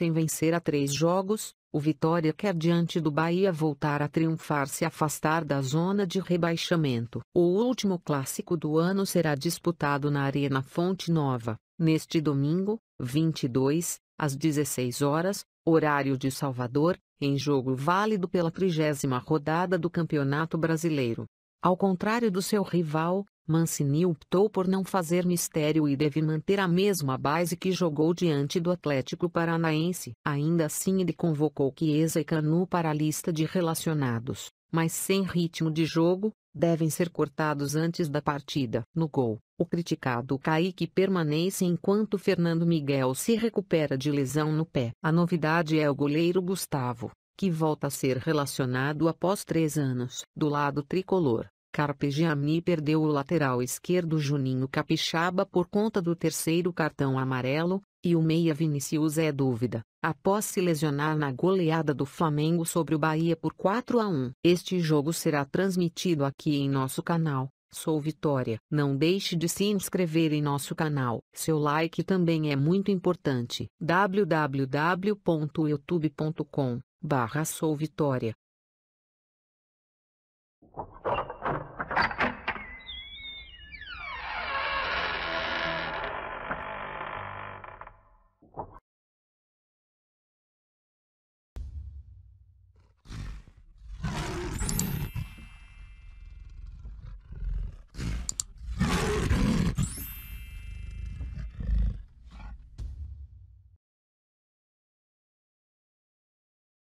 sem vencer a três jogos, o Vitória quer diante do Bahia voltar a triunfar se afastar da zona de rebaixamento. O último clássico do ano será disputado na Arena Fonte Nova, neste domingo, 22, às 16 horas, horário de Salvador, em jogo válido pela trigésima rodada do Campeonato Brasileiro. Ao contrário do seu rival, Mancini optou por não fazer mistério e deve manter a mesma base que jogou diante do Atlético Paranaense. Ainda assim ele convocou Chiesa e Canu para a lista de relacionados, mas sem ritmo de jogo, devem ser cortados antes da partida. No gol, o criticado Kaique permanece enquanto Fernando Miguel se recupera de lesão no pé. A novidade é o goleiro Gustavo, que volta a ser relacionado após três anos. Do lado tricolor, Carpegiani perdeu o lateral esquerdo Juninho Capixaba por conta do terceiro cartão amarelo, e o meia Vinicius é dúvida, após se lesionar na goleada do Flamengo sobre o Bahia por 4 a 1. Este jogo será transmitido aqui em nosso canal. Sou Vitória. Não deixe de se inscrever em nosso canal. Seu like também é muito importante. www.youtube.com barra sou Vitória.